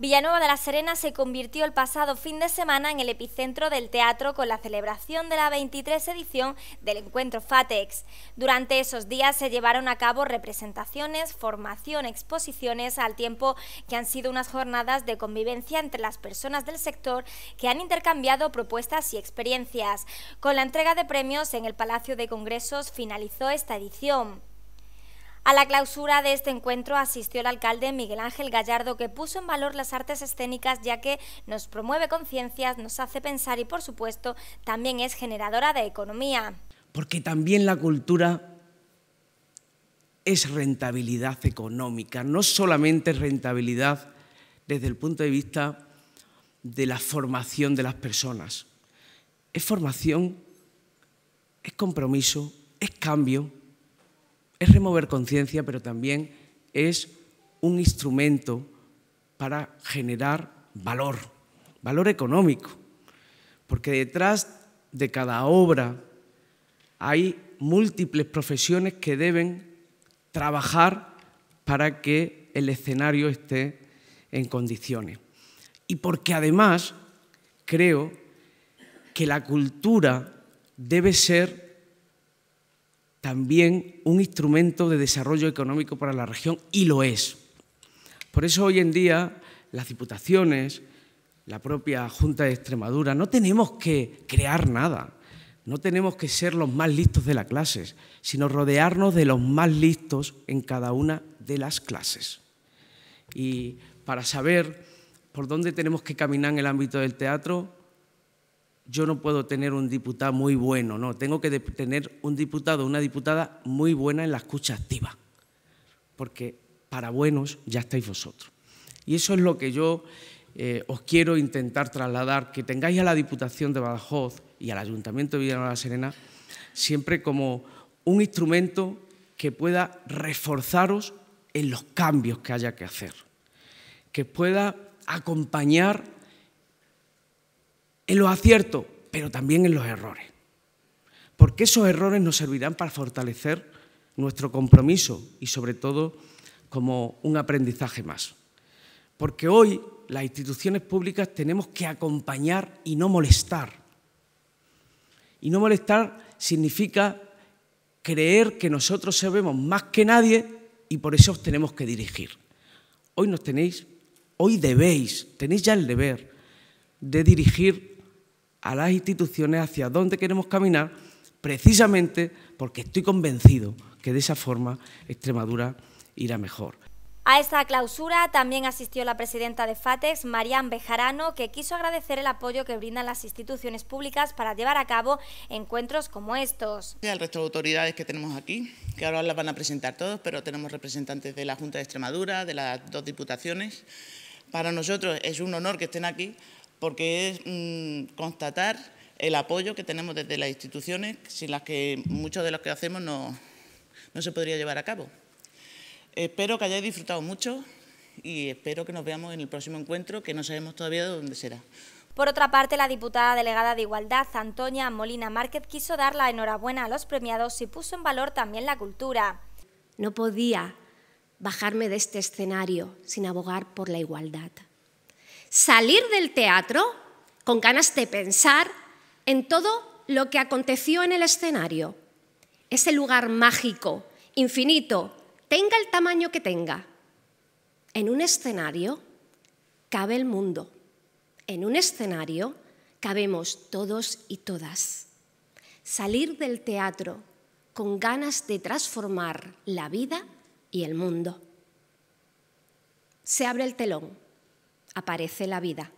Villanueva de la Serena se convirtió el pasado fin de semana en el epicentro del teatro con la celebración de la 23 edición del encuentro FATEX. Durante esos días se llevaron a cabo representaciones, formación, exposiciones, al tiempo que han sido unas jornadas de convivencia entre las personas del sector que han intercambiado propuestas y experiencias. Con la entrega de premios en el Palacio de Congresos finalizó esta edición. A la clausura de este encuentro asistió el alcalde Miguel Ángel Gallardo, que puso en valor las artes escénicas ya que nos promueve conciencias, nos hace pensar y, por supuesto, también es generadora de economía. Porque también la cultura es rentabilidad económica, no solamente rentabilidad desde el punto de vista de la formación de las personas. Es formación, es compromiso, es cambio es remover conciencia, pero también es un instrumento para generar valor, valor económico, porque detrás de cada obra hay múltiples profesiones que deben trabajar para que el escenario esté en condiciones. Y porque además creo que la cultura debe ser también un instrumento de desarrollo económico para la región y lo es. Por eso hoy en día las diputaciones, la propia Junta de Extremadura, no tenemos que crear nada, no tenemos que ser los más listos de las clases, sino rodearnos de los más listos en cada una de las clases. Y para saber por dónde tenemos que caminar en el ámbito del teatro, yo no puedo tener un diputado muy bueno, no, tengo que tener un diputado, una diputada muy buena en la escucha activa, porque para buenos ya estáis vosotros. Y eso es lo que yo eh, os quiero intentar trasladar, que tengáis a la Diputación de Badajoz y al Ayuntamiento de Villanueva de la Serena siempre como un instrumento que pueda reforzaros en los cambios que haya que hacer, que pueda acompañar en los aciertos, pero también en los errores. Porque esos errores nos servirán para fortalecer nuestro compromiso y sobre todo como un aprendizaje más. Porque hoy las instituciones públicas tenemos que acompañar y no molestar. Y no molestar significa creer que nosotros sabemos más que nadie y por eso os tenemos que dirigir. Hoy nos tenéis, hoy debéis, tenéis ya el deber de dirigir a las instituciones hacia dónde queremos caminar, precisamente porque estoy convencido que de esa forma Extremadura irá mejor. A esta clausura también asistió la presidenta de FATEX, Marian Bejarano, que quiso agradecer el apoyo que brindan las instituciones públicas para llevar a cabo encuentros como estos. Al resto de autoridades que tenemos aquí, que ahora las van a presentar todos, pero tenemos representantes de la Junta de Extremadura, de las dos diputaciones. Para nosotros es un honor que estén aquí porque es mm, constatar el apoyo que tenemos desde las instituciones sin las que muchos de los que hacemos no, no se podría llevar a cabo. Espero que hayáis disfrutado mucho y espero que nos veamos en el próximo encuentro, que no sabemos todavía dónde será. Por otra parte, la diputada delegada de Igualdad, Antonia Molina Márquez, quiso dar la enhorabuena a los premiados y puso en valor también la cultura. No podía bajarme de este escenario sin abogar por la igualdad salir del teatro con ganas de pensar en todo lo que aconteció en el escenario. Ese lugar mágico, infinito, tenga el tamaño que tenga. En un escenario cabe el mundo. En un escenario cabemos todos y todas. Salir del teatro con ganas de transformar la vida y el mundo. Se abre el telón aparece la vida.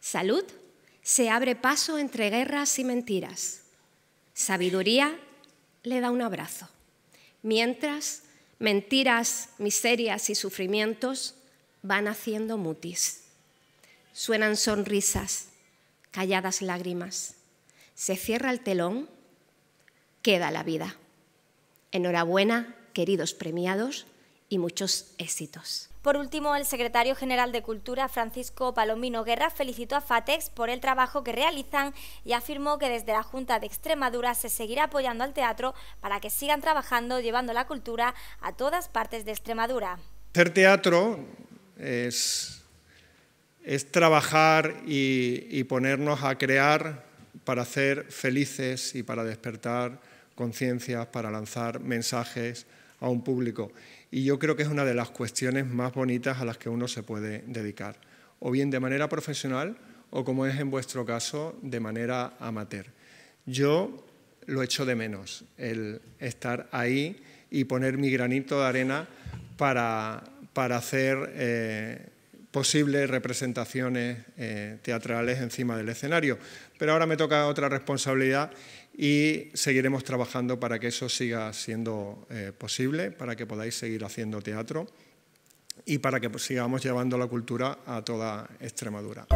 Salud se abre paso entre guerras y mentiras. Sabiduría le da un abrazo. Mientras, mentiras, miserias y sufrimientos van haciendo mutis. Suenan sonrisas, calladas lágrimas. Se cierra el telón, queda la vida. Enhorabuena, queridos premiados, y muchos éxitos. Por último, el secretario general de Cultura, Francisco Palomino Guerra, felicitó a FATEX por el trabajo que realizan y afirmó que desde la Junta de Extremadura se seguirá apoyando al teatro para que sigan trabajando llevando la cultura a todas partes de Extremadura. Hacer teatro es, trabajar y, ponernos a crear para hacer felices y para despertar conciencias, para lanzar mensajes a un público. Y yo creo que es una de las cuestiones más bonitas a las que uno se puede dedicar, o bien de manera profesional o, como es en vuestro caso, de manera amateur. Yo lo echo de menos, el estar ahí y poner mi granito de arena para, para hacer eh, posibles representaciones eh, teatrales encima del escenario. Pero ahora me toca otra responsabilidad y seguiremos trabajando para que eso siga siendo eh, posible, para que podáis seguir haciendo teatro y para que pues, sigamos llevando la cultura a toda Extremadura.